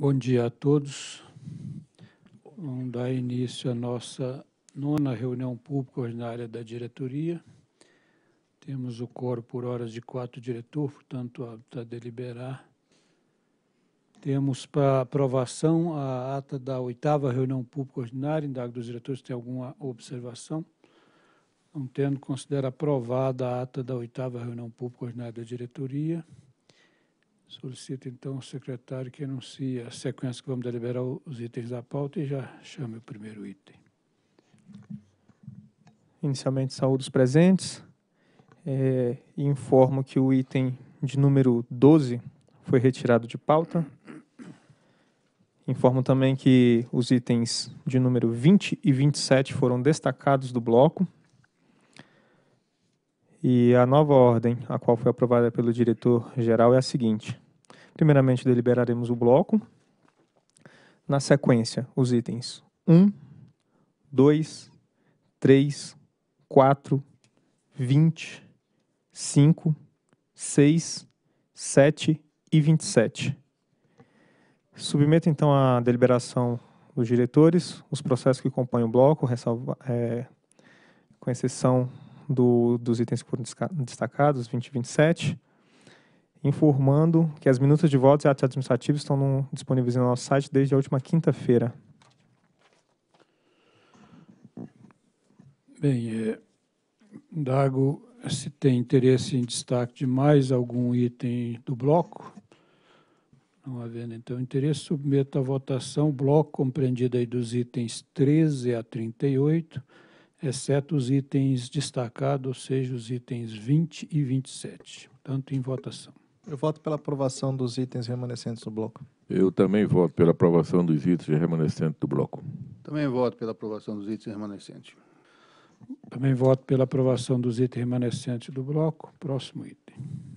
Bom dia a todos. Vamos dar início à nossa nona reunião pública ordinária da diretoria. Temos o coro por horas de quatro diretor, portanto, a deliberar. Temos para aprovação a ata da oitava reunião pública ordinária. Indago dos diretores tem alguma observação. Não tendo, considera aprovada a ata da oitava reunião pública ordinária da diretoria. Solicito então o secretário que anuncie a sequência que vamos deliberar os itens da pauta e já chame o primeiro item. Inicialmente, saúde os presentes. É, informo que o item de número 12 foi retirado de pauta. Informo também que os itens de número 20 e 27 foram destacados do bloco e a nova ordem, a qual foi aprovada pelo diretor-geral, é a seguinte: primeiramente, deliberaremos o bloco. Na sequência, os itens 1, 2, 3, 4, 20, 5, 6, 7 e 27. Submeto então à deliberação dos diretores os processos que compõem o bloco, ressalva, é, com exceção do, dos itens que foram destacados, 20 e 27, informando que as minutas de votos e atos administrativos estão no, disponíveis no nosso site desde a última quinta-feira. Bem, é, Dago, se tem interesse em destaque de mais algum item do bloco, não havendo então interesse, submeto à votação o bloco compreendido aí dos itens 13 a 38, exceto os itens destacados, ou seja, os itens 20 e 27. Tanto em votação. Eu voto pela aprovação dos itens remanescentes do bloco. Eu também voto pela aprovação dos itens remanescentes do bloco. Também voto pela aprovação dos itens remanescentes. Também voto pela aprovação dos itens remanescentes do bloco. Próximo item.